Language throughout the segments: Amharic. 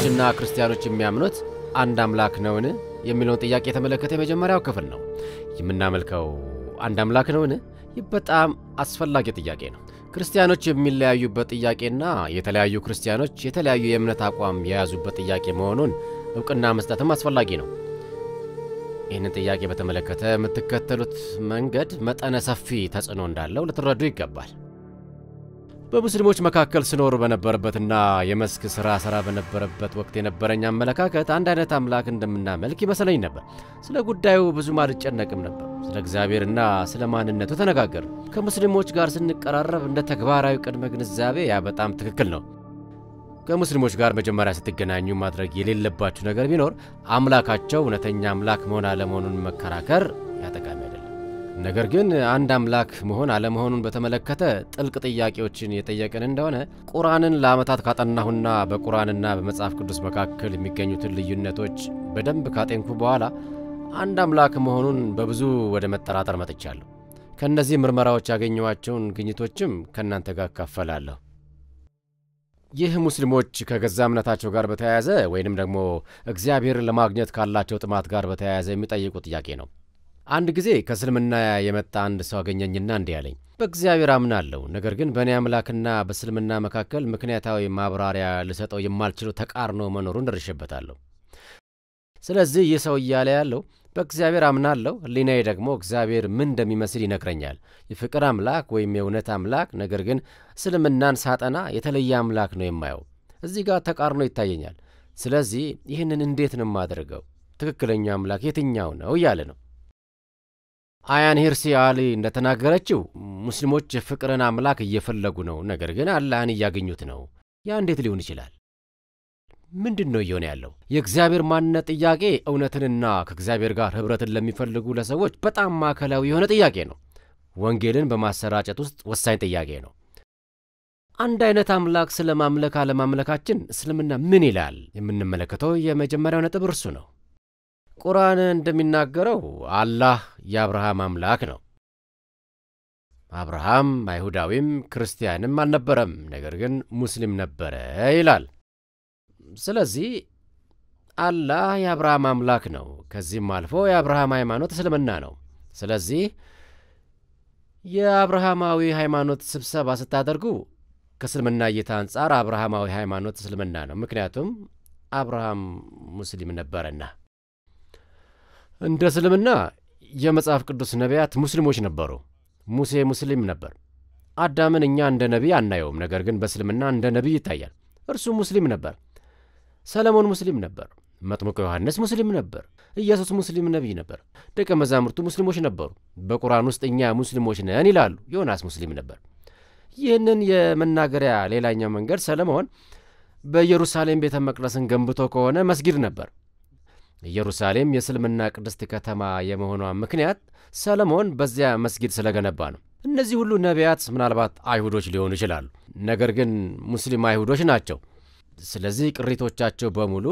አይሁዶችና ክርስቲያኖች የሚያምኑት አንድ አምላክ ነውን የሚለውን ጥያቄ የተመለከተ የመጀመሪያው ክፍል ነው። የምናመልከው አንድ አምላክ ነውን? ይህ በጣም አስፈላጊ ጥያቄ ነው። ክርስቲያኖች የሚለያዩበት ጥያቄና የተለያዩ ክርስቲያኖች የተለያዩ የእምነት አቋም የያዙበት ጥያቄ መሆኑን እውቅና መስጠትም አስፈላጊ ነው። ይህንን ጥያቄ በተመለከተ የምትከተሉት መንገድ መጠነ ሰፊ ተጽዕኖ እንዳለው ልትረዱ ይገባል። በሙስሊሞች መካከል ስኖር በነበረበትና የመስክ ስራ ሥራ በነበረበት ወቅት የነበረኝ አመለካከት አንድ አይነት አምላክ እንደምናመልክ ይመስለኝ ነበር። ስለ ጉዳዩ ብዙም አልጨነቅም ነበር። ስለ እግዚአብሔርና ስለ ማንነቱ ተነጋገር። ከሙስሊሞች ጋር ስንቀራረብ እንደ ተግባራዊ ቅድመ ግንዛቤ ያ በጣም ትክክል ነው። ከሙስሊሞች ጋር መጀመሪያ ስትገናኙ ማድረግ የሌለባችሁ ነገር ቢኖር አምላካቸው እውነተኛ አምላክ መሆን አለመሆኑን መከራከር ያጠቃል። ነገር ግን አንድ አምላክ መሆን አለመሆኑን በተመለከተ ጥልቅ ጥያቄዎችን የጠየቅን እንደሆነ ቁርአንን ለዓመታት ካጠናሁና በቁርአንና በመጽሐፍ ቅዱስ መካከል የሚገኙትን ልዩነቶች በደንብ ካጤንኩ በኋላ አንድ አምላክ መሆኑን በብዙ ወደ መጠራጠር መጥቻለሁ። ከእነዚህ ምርመራዎች ያገኘኋቸውን ግኝቶችም ከእናንተ ጋር እካፈላለሁ። ይህ ሙስሊሞች ከገዛ እምነታቸው ጋር በተያያዘ ወይንም ደግሞ እግዚአብሔር ለማግኘት ካላቸው ጥማት ጋር በተያያዘ የሚጠይቁ ጥያቄ ነው። አንድ ጊዜ ከእስልምና የመጣ አንድ ሰው አገኘኝና እንዲህ አለኝ። በእግዚአብሔር አምናለሁ፣ ነገር ግን በእኔ አምላክና በእስልምና መካከል ምክንያታዊ ማብራሪያ ልሰጠው የማልችለው ተቃርኖ መኖሩን ደርሼበታለሁ። ስለዚህ ይህ ሰው እያለ ያለው በእግዚአብሔር አምናለሁ፣ ሕሊናዬ ደግሞ እግዚአብሔር ምን እንደሚመስል ይነግረኛል። የፍቅር አምላክ ወይም የእውነት አምላክ፣ ነገር ግን እስልምናን ሳጠና የተለየ አምላክ ነው የማየው። እዚህ ጋር ተቃርኖ ይታየኛል። ስለዚህ ይህንን እንዴት ነው የማደርገው? ትክክለኛው አምላክ የትኛው ነው እያለ ነው። አያን ሂርሲ አሊ እንደተናገረችው ሙስሊሞች የፍቅርን አምላክ እየፈለጉ ነው፣ ነገር ግን አላህን እያገኙት ነው። ያ እንዴት ሊሆን ይችላል? ምንድን ነው እየሆነ ያለው? የእግዚአብሔር ማንነት ጥያቄ እውነትንና ከእግዚአብሔር ጋር ኅብረትን ለሚፈልጉ ለሰዎች በጣም ማዕከላዊ የሆነ ጥያቄ ነው። ወንጌልን በማሰራጨት ውስጥ ወሳኝ ጥያቄ ነው። አንድ አይነት አምላክ ስለ ማምለክ አለማምለካችን እስልምና ምን ይላል? የምንመለከተው የመጀመሪያው ነጥብ እርሱ ነው። ቁርአን እንደሚናገረው አላህ የአብርሃም አምላክ ነው። አብርሃም አይሁዳዊም ክርስቲያንም አልነበረም፣ ነገር ግን ሙስሊም ነበረ ይላል። ስለዚህ አላህ የአብርሃም አምላክ ነው። ከዚህም አልፎ የአብርሃም ሃይማኖት እስልምና ነው። ስለዚህ የአብርሃማዊ ሃይማኖት ስብሰባ ስታደርጉ ከእስልምና እይታ አንጻር አብርሃማዊ ሃይማኖት እስልምና ነው፣ ምክንያቱም አብርሃም ሙስሊም ነበረና። እንደ እስልምና የመጽሐፍ ቅዱስ ነቢያት ሙስሊሞች ነበሩ። ሙሴ ሙስሊም ነበር። አዳምን እኛ እንደ ነቢይ አናየውም፣ ነገር ግን በእስልምና እንደ ነቢይ ይታያል። እርሱ ሙስሊም ነበር። ሰለሞን ሙስሊም ነበር። መጥምቁ ዮሐንስ ሙስሊም ነበር። ኢየሱስ ሙስሊም ነቢይ ነበር። ደቀ መዛሙርቱ ሙስሊሞች ነበሩ። በቁርአን ውስጥ እኛ ሙስሊሞች ነን ይላሉ። ዮናስ ሙስሊም ነበር። ይህንን የመናገሪያ ሌላኛው መንገድ ሰለሞን በኢየሩሳሌም ቤተ መቅደስን ገንብቶ ከሆነ መስጊድ ነበር። ኢየሩሳሌም የእስልምና ቅድስት ከተማ የመሆኗ ምክንያት ሰለሞን በዚያ መስጊድ ስለገነባ ነው። እነዚህ ሁሉ ነቢያት ምናልባት አይሁዶች ሊሆኑ ይችላሉ፣ ነገር ግን ሙስሊም አይሁዶች ናቸው። ስለዚህ ቅሪቶቻቸው በሙሉ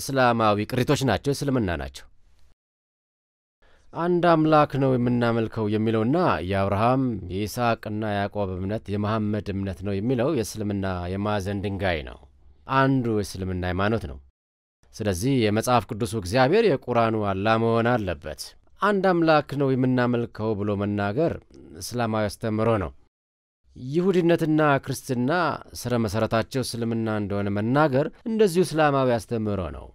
እስላማዊ ቅሪቶች ናቸው፣ እስልምና ናቸው። አንድ አምላክ ነው የምናመልከው የሚለውና የአብርሃም የይስሐቅና ያዕቆብ እምነት የመሐመድ እምነት ነው የሚለው የእስልምና የማዕዘን ድንጋይ ነው። አንዱ የእስልምና ሃይማኖት ነው። ስለዚህ የመጽሐፍ ቅዱሱ እግዚአብሔር የቁራኑ አላ መሆን አለበት። አንድ አምላክ ነው የምናመልከው ብሎ መናገር እስላማዊ አስተምሮ ነው። ይሁዲነትና ክርስትና ሥረ መሠረታቸው እስልምና እንደሆነ መናገር እንደዚሁ እስላማዊ አስተምሮ ነው።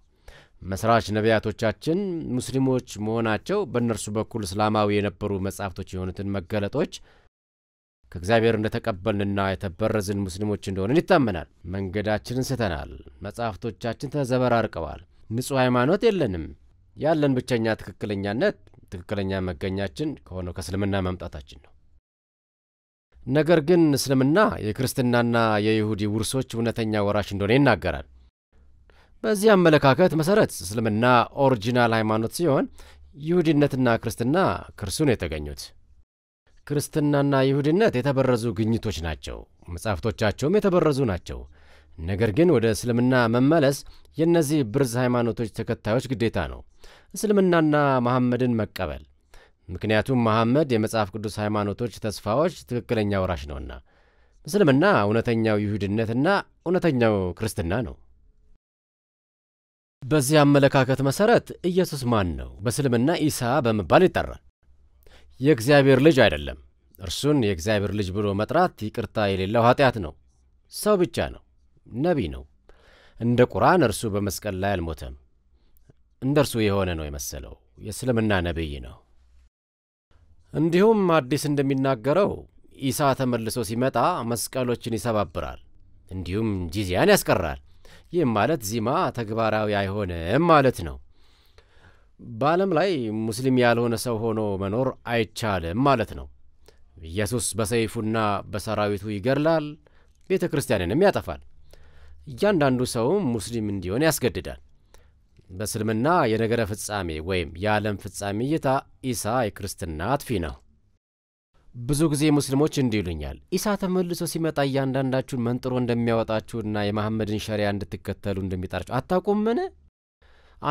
መስራች ነቢያቶቻችን ሙስሊሞች መሆናቸው በእነርሱ በኩል እስላማዊ የነበሩ መጻሕፍቶች የሆኑትን መገለጦች ከእግዚአብሔር እንደተቀበልንና የተበረዝን ሙስሊሞች እንደሆንን ይታመናል። መንገዳችንን ስተናል፣ መጻሕፍቶቻችን ተዘበራርቀዋል፣ ንጹሕ ሃይማኖት የለንም። ያለን ብቸኛ ትክክለኛነት ትክክለኛ መገኛችን ከሆነው ከእስልምና መምጣታችን ነው። ነገር ግን እስልምና የክርስትናና የይሁዲ ውርሶች እውነተኛ ወራሽ እንደሆነ ይናገራል። በዚህ አመለካከት መሠረት እስልምና ኦሪጂናል ሃይማኖት ሲሆን ይሁዲነትና ክርስትና ክርሱን የተገኙት። ክርስትናና ይሁድነት የተበረዙ ግኝቶች ናቸው፣ መጻሕፍቶቻቸውም የተበረዙ ናቸው። ነገር ግን ወደ እስልምና መመለስ የእነዚህ ብርዝ ሃይማኖቶች ተከታዮች ግዴታ ነው፣ እስልምናና መሐመድን መቀበል። ምክንያቱም መሐመድ የመጽሐፍ ቅዱስ ሃይማኖቶች ተስፋዎች ትክክለኛ ወራሽ ነውና። እስልምና እውነተኛው ይሁድነትና እውነተኛው ክርስትና ነው። በዚህ አመለካከት መሠረት ኢየሱስ ማን ነው? በእስልምና ኢሳ በመባል ይጠራል። የእግዚአብሔር ልጅ አይደለም። እርሱን የእግዚአብሔር ልጅ ብሎ መጥራት ይቅርታ የሌለው ኃጢአት ነው። ሰው ብቻ ነው። ነቢይ ነው። እንደ ቁርአን እርሱ በመስቀል ላይ አልሞተም። እንደ እርሱ የሆነ ነው የመሰለው የእስልምና ነቢይ ነው። እንዲሁም አዲስ እንደሚናገረው ኢሳ ተመልሶ ሲመጣ መስቀሎችን ይሰባብራል፣ እንዲሁም ጂዚያን ያስቀራል። ይህም ማለት ዚማ ተግባራዊ አይሆንም ማለት ነው። በዓለም ላይ ሙስሊም ያልሆነ ሰው ሆኖ መኖር አይቻልም ማለት ነው። ኢየሱስ በሰይፉና በሰራዊቱ ይገድላል፣ ቤተ ክርስቲያንንም ያጠፋል። እያንዳንዱ ሰውም ሙስሊም እንዲሆን ያስገድዳል። በእስልምና የነገረ ፍጻሜ ወይም የዓለም ፍጻሜ እይታ ኢሳ የክርስትና አጥፊ ነው። ብዙ ጊዜ ሙስሊሞች እንዲህ ይሉኛል፣ ኢሳ ተመልሶ ሲመጣ እያንዳንዳችሁን መንጥሮ እንደሚያወጣችሁና የመሐመድን ሸሪያ እንድትከተሉ እንደሚጠራችሁ አታውቁምን?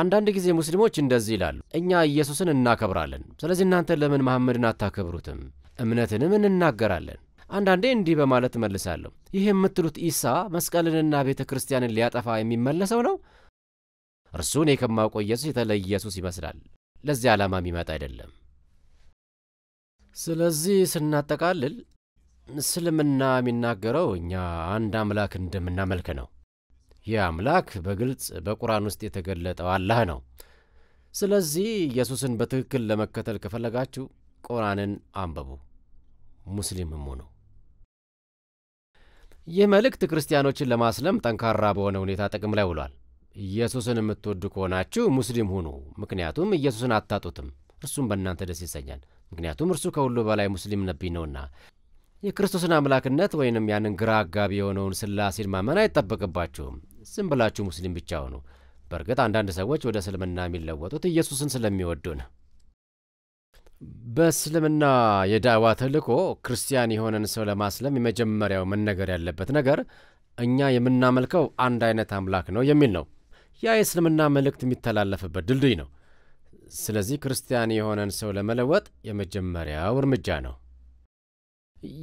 አንዳንድ ጊዜ ሙስሊሞች እንደዚህ ይላሉ፣ እኛ ኢየሱስን እናከብራለን፣ ስለዚህ እናንተ ለምን መሐመድን አታከብሩትም? እምነትንም እንናገራለን። አንዳንዴ እንዲህ በማለት እመልሳለሁ፣ ይህ የምትሉት ኢሳ መስቀልንና ቤተ ክርስቲያንን ሊያጠፋ የሚመለሰው ነው? እርሱ እኔ ከማውቀው ኢየሱስ የተለየ ኢየሱስ ይመስላል። ለዚህ ዓላማ የሚመጣ አይደለም። ስለዚህ ስናጠቃልል እስልምና የሚናገረው እኛ አንድ አምላክ እንደምናመልክ ነው። ይህ አምላክ በግልጽ በቁርአን ውስጥ የተገለጠው አላህ ነው። ስለዚህ ኢየሱስን በትክክል ለመከተል ከፈለጋችሁ ቁርአንን አንብቡ፣ ሙስሊምም ሁኑ። ይህ መልእክት ክርስቲያኖችን ለማስለም ጠንካራ በሆነ ሁኔታ ጥቅም ላይ ውሏል። ኢየሱስን የምትወዱ ከሆናችሁ ሙስሊም ሁኑ፣ ምክንያቱም ኢየሱስን አታጡትም፣ እርሱም በእናንተ ደስ ይሰኛል፣ ምክንያቱም እርሱ ከሁሉ በላይ ሙስሊም ነቢይ ነውና። የክርስቶስን አምላክነት ወይንም ያንን ግራ አጋቢ የሆነውን ሥላሴን ማመን አይጠበቅባችሁም። ዝም ብላችሁ ሙስሊም ብቻ ሆኑ። በእርግጥ አንዳንድ ሰዎች ወደ እስልምና የሚለወጡት ኢየሱስን ስለሚወዱ ነው። በእስልምና የዳዋ ተልእኮ ክርስቲያን የሆነን ሰው ለማስለም የመጀመሪያው መነገር ያለበት ነገር እኛ የምናመልከው አንድ አይነት አምላክ ነው የሚል ነው። ያ የእስልምና መልእክት የሚተላለፍበት ድልድይ ነው። ስለዚህ ክርስቲያን የሆነን ሰው ለመለወጥ የመጀመሪያው እርምጃ ነው።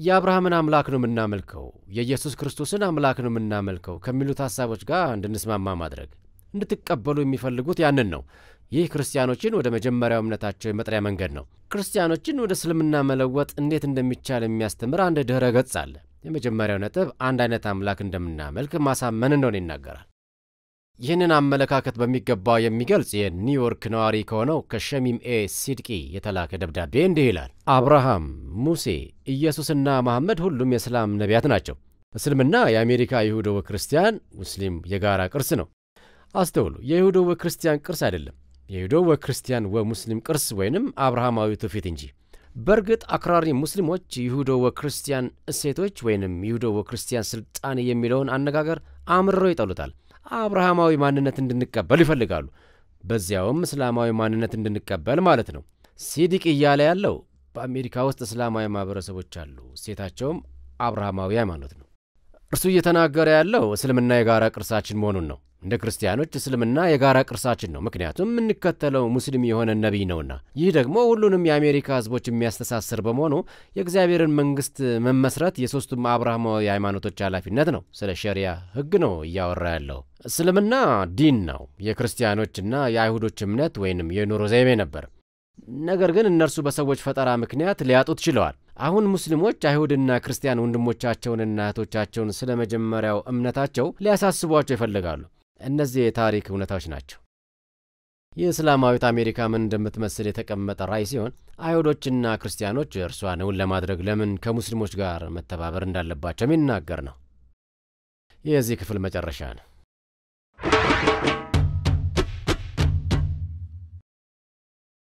የአብርሃምን አምላክ ነው የምናመልከው፣ የኢየሱስ ክርስቶስን አምላክ ነው የምናመልከው ከሚሉት ሐሳቦች ጋር እንድንስማማ ማድረግ እንድትቀበሉ የሚፈልጉት ያንን ነው። ይህ ክርስቲያኖችን ወደ መጀመሪያው እምነታቸው የመጥሪያ መንገድ ነው። ክርስቲያኖችን ወደ እስልምና መለወጥ እንዴት እንደሚቻል የሚያስተምር አንድ ድኅረ ገጽ አለ። የመጀመሪያው ነጥብ አንድ አይነት አምላክ እንደምናመልክ ማሳመን እንደሆነ ይናገራል። ይህንን አመለካከት በሚገባ የሚገልጽ የኒውዮርክ ነዋሪ ከሆነው ከሸሚም ኤ ሲድቂ የተላከ ደብዳቤ እንዲህ ይላል። አብርሃም፣ ሙሴ፣ ኢየሱስና መሐመድ ሁሉም የእስላም ነቢያት ናቸው። እስልምና የአሜሪካ የይሁደወ ክርስቲያን ሙስሊም የጋራ ቅርስ ነው። አስተውሉ፣ የይሁደወ ክርስቲያን ቅርስ አይደለም፣ የይሁደወ ክርስቲያን ወሙስሊም ቅርስ ወይንም አብርሃማዊ ትውፊት እንጂ። በእርግጥ አክራሪ ሙስሊሞች ይሁደወ ክርስቲያን እሴቶች ወይንም ይሁደወ ክርስቲያን ስልጣኔ የሚለውን አነጋገር አምርረው ይጠሉታል። አብርሃማዊ ማንነት እንድንቀበል ይፈልጋሉ። በዚያውም እስላማዊ ማንነት እንድንቀበል ማለት ነው። ሲዲቅ እያለ ያለው በአሜሪካ ውስጥ እስላማዊ ማህበረሰቦች አሉ። ሴታቸውም አብርሃማዊ ሃይማኖት ነው። እርሱ እየተናገረ ያለው እስልምና የጋራ ቅርሳችን መሆኑን ነው። እንደ ክርስቲያኖች እስልምና የጋራ ቅርሳችን ነው። ምክንያቱም የምንከተለው ሙስሊም የሆነ ነቢይ ነውና። ይህ ደግሞ ሁሉንም የአሜሪካ ህዝቦች የሚያስተሳስር በመሆኑ የእግዚአብሔርን መንግስት መመስረት የሶስቱም አብርሃማዊ ሃይማኖቶች ኃላፊነት ነው። ስለ ሸሪያ ህግ ነው እያወራ ያለው። እስልምና ዲን ነው፣ የክርስቲያኖችና የአይሁዶች እምነት ወይንም የኑሮ ዘይቤ ነበር። ነገር ግን እነርሱ በሰዎች ፈጠራ ምክንያት ሊያጡት ችለዋል። አሁን ሙስሊሞች አይሁድና ክርስቲያን ወንድሞቻቸውንና እህቶቻቸውን ስለ መጀመሪያው እምነታቸው ሊያሳስቧቸው ይፈልጋሉ። እነዚህ የታሪክ እውነታዎች ናቸው። የእስላማዊት አሜሪካ ምን እንደምትመስል የተቀመጠ ራዕይ ሲሆን አይሁዶችና ክርስቲያኖች እርሷን እውን ለማድረግ ለምን ከሙስሊሞች ጋር መተባበር እንዳለባቸው የሚናገር ነው። የዚህ ክፍል መጨረሻ ነው።